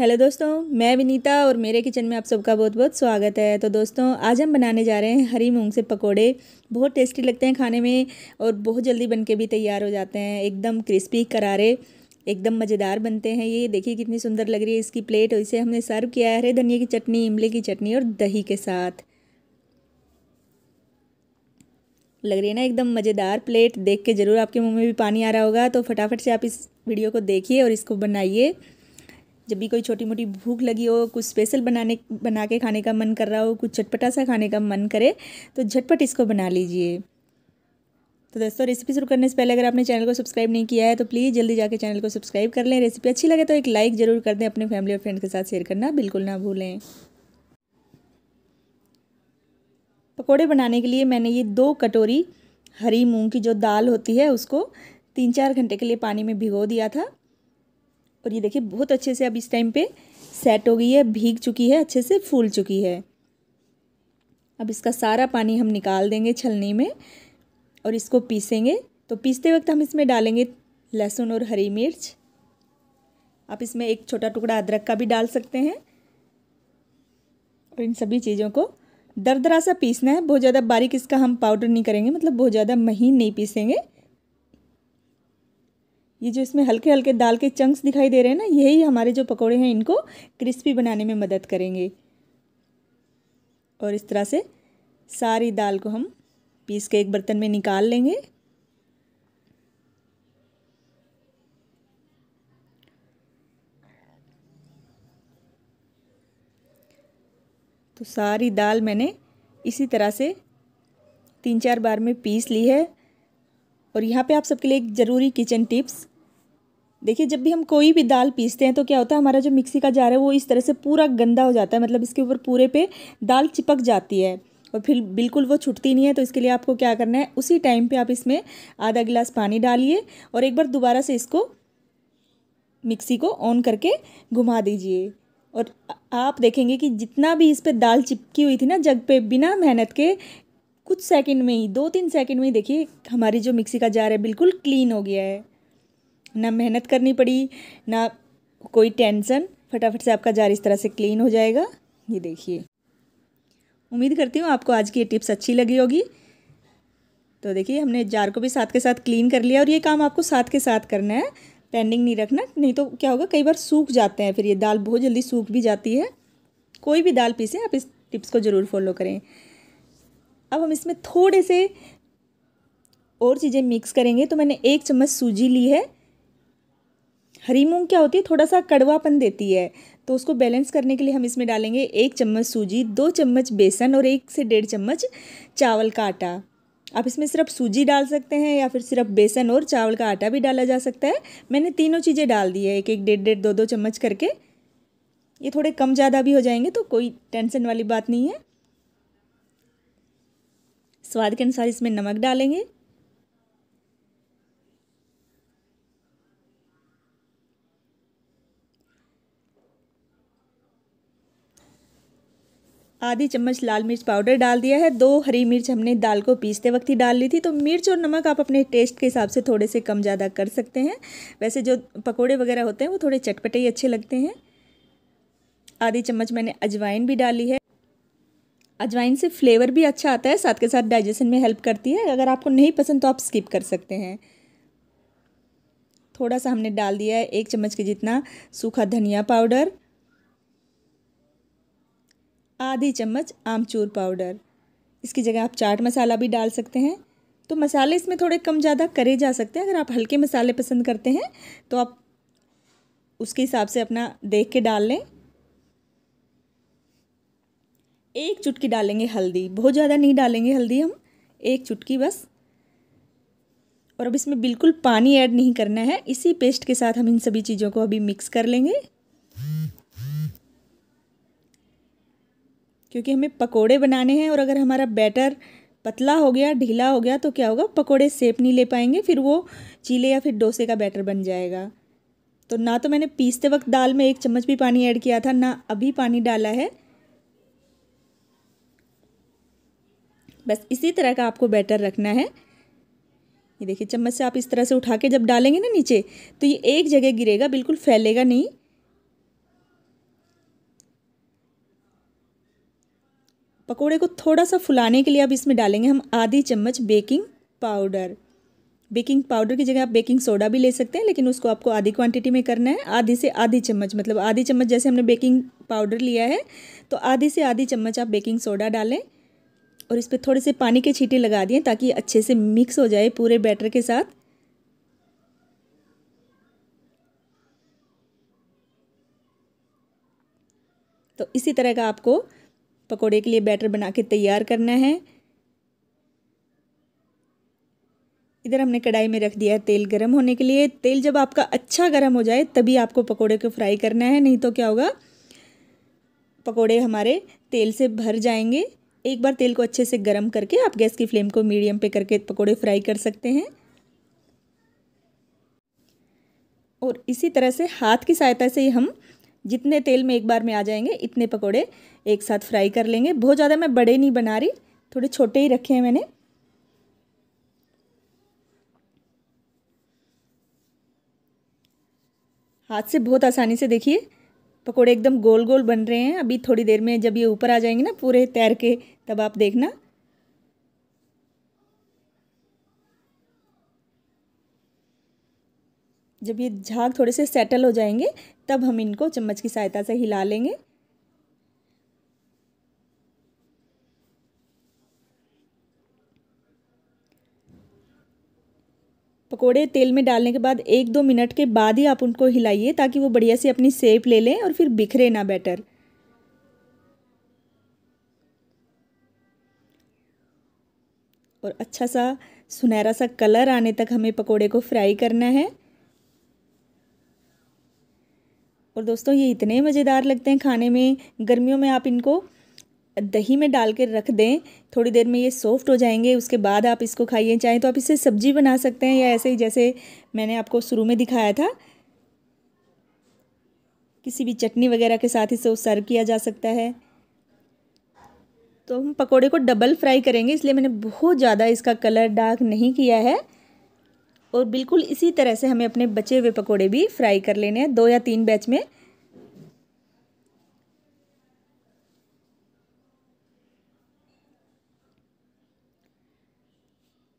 hello दोस्तों मैं विनीता और मेरे किचन में आप सबका बहुत बहुत स्वागत है तो दोस्तों आज हम बनाने जा रहे हैं हरी मूंग से पकोड़े बहुत टेस्टी लगते हैं खाने में और बहुत जल्दी बन के भी तैयार हो जाते हैं एकदम क्रिस्पी करारे एकदम मज़ेदार बनते हैं ये देखिए कितनी सुंदर लग रही है इसकी प्लेट और इसे हमने सर्व किया है हरे धनिया की चटनी इमली की चटनी और दही के साथ लग रही है ना एकदम मज़ेदार प्लेट देख के ज़रूर आपके मुँह में भी पानी आ रहा होगा तो फटाफट से आप इस वीडियो को देखिए और इसको बनाइए जब भी कोई छोटी मोटी भूख लगी हो कुछ स्पेशल बनाने बना के खाने का मन कर रहा हो कुछ चटपटा सा खाने का मन करे तो झटपट इसको बना लीजिए तो दोस्तों रेसिपी शुरू करने से पहले अगर आपने चैनल को सब्सक्राइब नहीं किया है तो प्लीज़ जल्दी जाके चैनल को सब्सक्राइब कर लें रेसिपी अच्छी लगे तो एक लाइक ज़रूर कर दें अपने फैमिली और फ्रेंड्स के साथ शेयर करना बिल्कुल ना भूलें पकोड़े बनाने के लिए मैंने ये दो कटोरी हरी मूंग की जो दाल होती है उसको तीन चार घंटे के लिए पानी में भिगो दिया था और ये देखिए बहुत अच्छे से अब इस टाइम पे सेट हो गई है भीग चुकी है अच्छे से फूल चुकी है अब इसका सारा पानी हम निकाल देंगे छलनी में और इसको पीसेंगे तो पीसते वक्त हम इसमें डालेंगे लहसुन और हरी मिर्च आप इसमें एक छोटा टुकड़ा अदरक का भी डाल सकते हैं और इन सभी चीज़ों को दर सा पीसना है बहुत ज़्यादा बारीक इसका हम पाउडर नहीं करेंगे मतलब बहुत ज़्यादा महीन नहीं पीसेंगे ये जो इसमें हल्के हल्के दाल के चंक्स दिखाई दे रहे हैं ना यही हमारे जो पकौड़े हैं इनको क्रिस्पी बनाने में मदद करेंगे और इस तरह से सारी दाल को हम पीस के एक बर्तन में निकाल लेंगे तो सारी दाल मैंने इसी तरह से तीन चार बार में पीस ली है और यहाँ पे आप सबके लिए एक ज़रूरी किचन टिप्स देखिए जब भी हम कोई भी दाल पीसते हैं तो क्या होता है हमारा जो मिक्सी का जार है वो इस तरह से पूरा गंदा हो जाता है मतलब इसके ऊपर पूरे पे दाल चिपक जाती है और फिर बिल्कुल वो छुटती नहीं है तो इसके लिए आपको क्या करना है उसी टाइम पे आप इसमें आधा गिलास पानी डालिए और एक बार दोबारा से इसको मिक्सी को ऑन करके घुमा दीजिए और आप देखेंगे कि जितना भी इस पर दाल चिपकी हुई थी ना जग पे बिना मेहनत के कुछ सेकेंड में ही दो तीन सेकेंड में ही देखिए हमारी जो मिक्सी का जार है बिल्कुल क्लीन हो गया है ना मेहनत करनी पड़ी ना कोई टेंशन फटाफट से आपका जार इस तरह से क्लीन हो जाएगा ये देखिए उम्मीद करती हूँ आपको आज की ये टिप्स अच्छी लगी होगी तो देखिए हमने जार को भी साथ के साथ क्लीन कर लिया और ये काम आपको साथ के साथ करना है पेंडिंग नहीं रखना नहीं तो क्या होगा कई बार सूख जाते हैं फिर ये दाल बहुत जल्दी सूख भी जाती है कोई भी दाल पीसें आप इस टिप्स को ज़रूर फॉलो करें अब हम इसमें थोड़े से और चीज़ें मिक्स करेंगे तो मैंने एक चम्मच सूजी ली है हरी मूंग क्या होती है थोड़ा सा कड़वापन देती है तो उसको बैलेंस करने के लिए हम इसमें डालेंगे एक चम्मच सूजी दो चम्मच बेसन और एक से डेढ़ चम्मच चावल का आटा आप इसमें सिर्फ सूजी डाल सकते हैं या फिर सिर्फ बेसन और चावल का आटा भी डाला जा सकता है मैंने तीनों चीज़ें डाल दी है एक एक डेढ़ डेढ़ दो दो चम्मच करके ये थोड़े कम ज़्यादा भी हो जाएंगे तो कोई टेंशन वाली बात नहीं है स्वाद के अनुसार इसमें नमक डालेंगे आधी चम्मच लाल मिर्च पाउडर डाल दिया है दो हरी मिर्च हमने दाल को पीसते वक्त ही डाल ली थी तो मिर्च और नमक आप अपने टेस्ट के हिसाब से थोड़े से कम ज़्यादा कर सकते हैं वैसे जो पकोड़े वगैरह होते हैं वो थोड़े चटपटे ही अच्छे लगते हैं आधी चम्मच मैंने अजवाइन भी डाली है अजवाइन से फ्लेवर भी अच्छा आता है साथ के साथ डाइजेशन में हेल्प करती है अगर आपको नहीं पसंद तो आप स्किप कर सकते हैं थोड़ा सा हमने डाल दिया है एक चम्मच के जितना सूखा धनिया पाउडर आधी चम्मच आमचूर पाउडर इसकी जगह आप चाट मसाला भी डाल सकते हैं तो मसाले इसमें थोड़े कम ज़्यादा करे जा सकते हैं अगर आप हल्के मसाले पसंद करते हैं तो आप उसके हिसाब से अपना देख के डाल लें एक चुटकी डालेंगे हल्दी बहुत ज़्यादा नहीं डालेंगे हल्दी हम एक चुटकी बस और अब इसमें बिल्कुल पानी ऐड नहीं करना है इसी पेस्ट के साथ हम इन सभी चीज़ों को अभी मिक्स कर लेंगे क्योंकि हमें पकोड़े बनाने हैं और अगर हमारा बैटर पतला हो गया ढीला हो गया तो क्या होगा पकोड़े सेप नहीं ले पाएंगे फिर वो चीले या फिर डोसे का बैटर बन जाएगा तो ना तो मैंने पीसते वक्त दाल में एक चम्मच भी पानी ऐड किया था ना अभी पानी डाला है बस इसी तरह का आपको बैटर रखना है ये देखिए चम्मच से आप इस तरह से उठा के जब डालेंगे ना नीचे तो ये एक जगह गिरेगा बिल्कुल फैलेगा नहीं पकोड़े को थोड़ा सा फुलाने के लिए अब इसमें डालेंगे हम आधी चम्मच बेकिंग पाउडर बेकिंग पाउडर की जगह आप बेकिंग सोडा भी ले सकते हैं लेकिन उसको आपको आधी क्वांटिटी में करना है आधी से आधी चम्मच मतलब आधी चम्मच जैसे हमने बेकिंग पाउडर लिया है तो आधी से आधी चम्मच आप बेकिंग सोडा डालें और इस पर थोड़े से पानी के छीटे लगा दिए ताकि अच्छे से मिक्स हो जाए पूरे बैटर के साथ तो इसी तरह का आपको पकोड़े के लिए बैटर बना के तैयार करना है इधर हमने कढ़ाई में रख दिया है तेल गर्म होने के लिए तेल जब आपका अच्छा गर्म हो जाए तभी आपको पकोड़े को फ्राई करना है नहीं तो क्या होगा पकोड़े हमारे तेल से भर जाएंगे एक बार तेल को अच्छे से गर्म करके आप गैस की फ्लेम को मीडियम पे करके पकोड़े फ्राई कर सकते हैं और इसी तरह से हाथ की सहायता से हम जितने तेल में एक बार में आ जाएंगे इतने पकोड़े एक साथ फ्राई कर लेंगे बहुत ज़्यादा मैं बड़े नहीं बना रही थोड़े छोटे ही रखे हैं मैंने हाथ से बहुत आसानी से देखिए पकोड़े एकदम गोल गोल बन रहे हैं अभी थोड़ी देर में जब ये ऊपर आ जाएंगे ना पूरे तैर के तब आप देखना जब ये झाग थोड़े से सेटल हो जाएंगे तब हम इनको चम्मच की सहायता से हिला लेंगे पकोड़े तेल में डालने के बाद एक दो मिनट के बाद ही आप उनको हिलाइए ताकि वो बढ़िया से अपनी सेप ले लें और फिर बिखरे ना बैटर और अच्छा सा सुनहरा सा कलर आने तक हमें पकोड़े को फ्राई करना है और दोस्तों ये इतने मज़ेदार लगते हैं खाने में गर्मियों में आप इनको दही में डाल के रख दें थोड़ी देर में ये सॉफ्ट हो जाएंगे उसके बाद आप इसको खाइए चाहे तो आप इससे सब्जी बना सकते हैं या ऐसे ही जैसे मैंने आपको शुरू में दिखाया था किसी भी चटनी वगैरह के साथ इसे सर्व किया जा सकता है तो हम पकोड़े को डबल फ्राई करेंगे इसलिए मैंने बहुत ज़्यादा इसका कलर डार्क नहीं किया है और बिल्कुल इसी तरह से हमें अपने बचे हुए पकोड़े भी फ्राई कर लेने हैं दो या तीन बैच में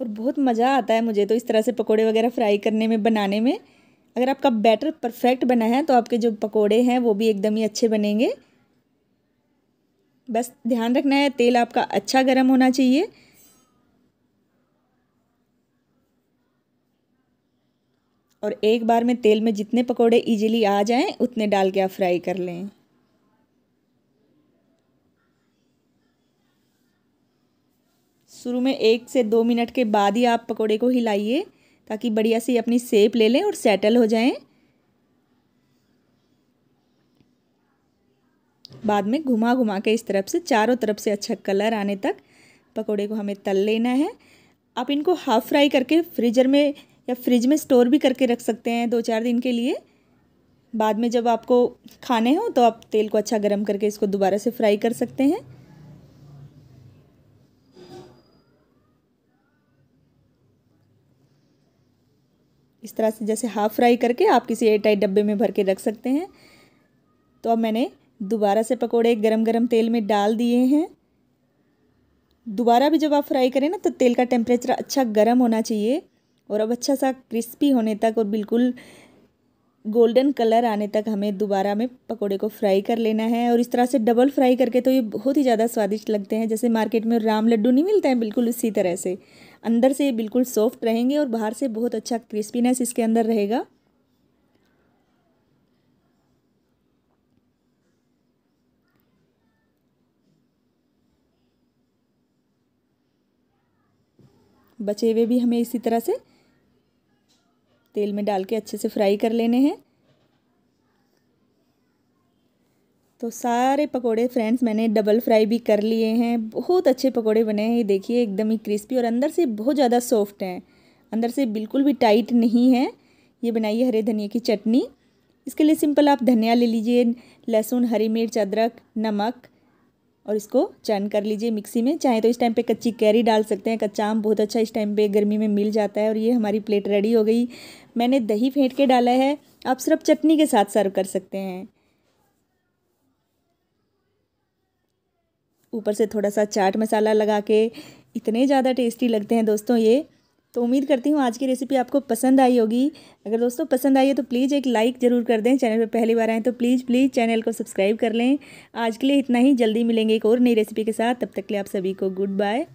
और बहुत मज़ा आता है मुझे तो इस तरह से पकोड़े वगैरह फ्राई करने में बनाने में अगर आपका बैटर परफेक्ट बना है तो आपके जो पकोड़े हैं वो भी एकदम ही अच्छे बनेंगे बस ध्यान रखना है तेल आपका अच्छा गर्म होना चाहिए और एक बार में तेल में जितने पकोड़े इजीली आ जाएं उतने डाल के आप फ्राई कर लें शुरू में एक से दो मिनट के बाद ही आप पकोड़े को हिलाइए ताकि बढ़िया से अपनी सेप ले लें और सेटल हो जाएं बाद में घुमा घुमा के इस तरफ से चारों तरफ से अच्छा कलर आने तक पकोड़े को हमें तल लेना है आप इनको हाफ़ फ्राई करके फ्रीजर में या फ्रिज में स्टोर भी करके रख सकते हैं दो चार दिन के लिए बाद में जब आपको खाने हो तो आप तेल को अच्छा गर्म करके इसको दोबारा से फ्राई कर सकते हैं इस तरह से जैसे हाफ़ फ्राई करके आप किसी एयर टाइट डब्बे में भर के रख सकते हैं तो अब मैंने दोबारा से पकोड़े गरम गरम तेल में डाल दिए हैं दोबारा भी जब आप फ्राई करें ना तो तेल का टेम्परेचर अच्छा गर्म होना चाहिए और अब अच्छा सा क्रिस्पी होने तक और बिल्कुल गोल्डन कलर आने तक हमें दोबारा में पकोड़े को फ्राई कर लेना है और इस तरह से डबल फ्राई करके तो ये बहुत ही ज़्यादा स्वादिष्ट लगते हैं जैसे मार्केट में राम लड्डू नहीं मिलते हैं बिल्कुल उसी तरह से अंदर से ये बिल्कुल सॉफ्ट रहेंगे और बाहर से बहुत अच्छा क्रिस्पीनेस इसके अंदर रहेगा बचे हुए भी हमें इसी तरह से तेल में डाल के अच्छे से फ्राई कर लेने हैं तो सारे पकोड़े फ्रेंड्स मैंने डबल फ्राई भी कर लिए हैं बहुत अच्छे पकोड़े बने हैं ये देखिए एकदम ही क्रिस्पी और अंदर से बहुत ज़्यादा सॉफ्ट हैं अंदर से बिल्कुल भी टाइट नहीं है ये बनाइए हरे धनिया की चटनी इसके लिए सिंपल आप धनिया ले लीजिए लहसुन हरी मिर्च अदरक नमक और इसको चैन कर लीजिए मिक्सी में चाहे तो इस टाइम पे कच्ची कैरी डाल सकते हैं कच्चा आम बहुत अच्छा इस टाइम पे गर्मी में मिल जाता है और ये हमारी प्लेट रेडी हो गई मैंने दही फेंट के डाला है आप सिर्फ चटनी के साथ सर्व कर सकते हैं ऊपर से थोड़ा सा चाट मसाला लगा के इतने ज़्यादा टेस्टी लगते हैं दोस्तों ये तो उम्मीद करती हूँ आज की रेसिपी आपको पसंद आई होगी अगर दोस्तों पसंद आई है तो प्लीज़ एक लाइक ज़रूर कर दें चैनल पर पहली बार आएँ तो प्लीज़ प्लीज़ चैनल को सब्सक्राइब कर लें आज के लिए इतना ही जल्दी मिलेंगे एक और नई रेसिपी के साथ तब तक के लिए आप सभी को गुड बाय